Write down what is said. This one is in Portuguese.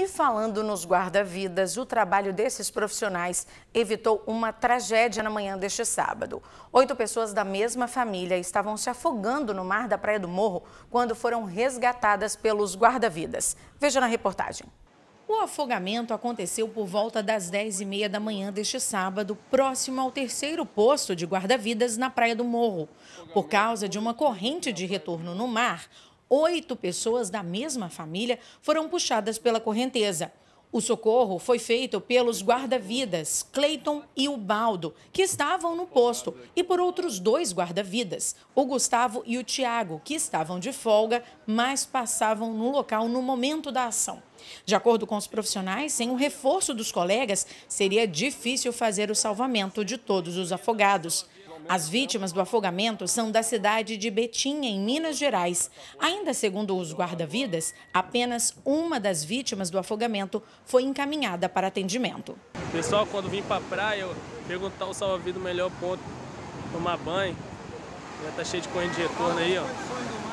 E falando nos guarda-vidas, o trabalho desses profissionais evitou uma tragédia na manhã deste sábado. Oito pessoas da mesma família estavam se afogando no mar da Praia do Morro quando foram resgatadas pelos guarda-vidas. Veja na reportagem. O afogamento aconteceu por volta das 10h30 da manhã deste sábado, próximo ao terceiro posto de guarda-vidas na Praia do Morro. Por causa de uma corrente de retorno no mar, oito pessoas da mesma família foram puxadas pela correnteza. O socorro foi feito pelos guarda-vidas, Cleiton e Baldo, que estavam no posto, e por outros dois guarda-vidas, o Gustavo e o Tiago, que estavam de folga, mas passavam no local no momento da ação. De acordo com os profissionais, sem o reforço dos colegas, seria difícil fazer o salvamento de todos os afogados. As vítimas do afogamento são da cidade de Betim, em Minas Gerais. Ainda segundo os guarda-vidas, apenas uma das vítimas do afogamento foi encaminhada para atendimento. Pessoal, quando vim para a praia, eu perguntar o salva-vida melhor ponto tomar banho. Já tá cheio de corrente de retorno aí, ó.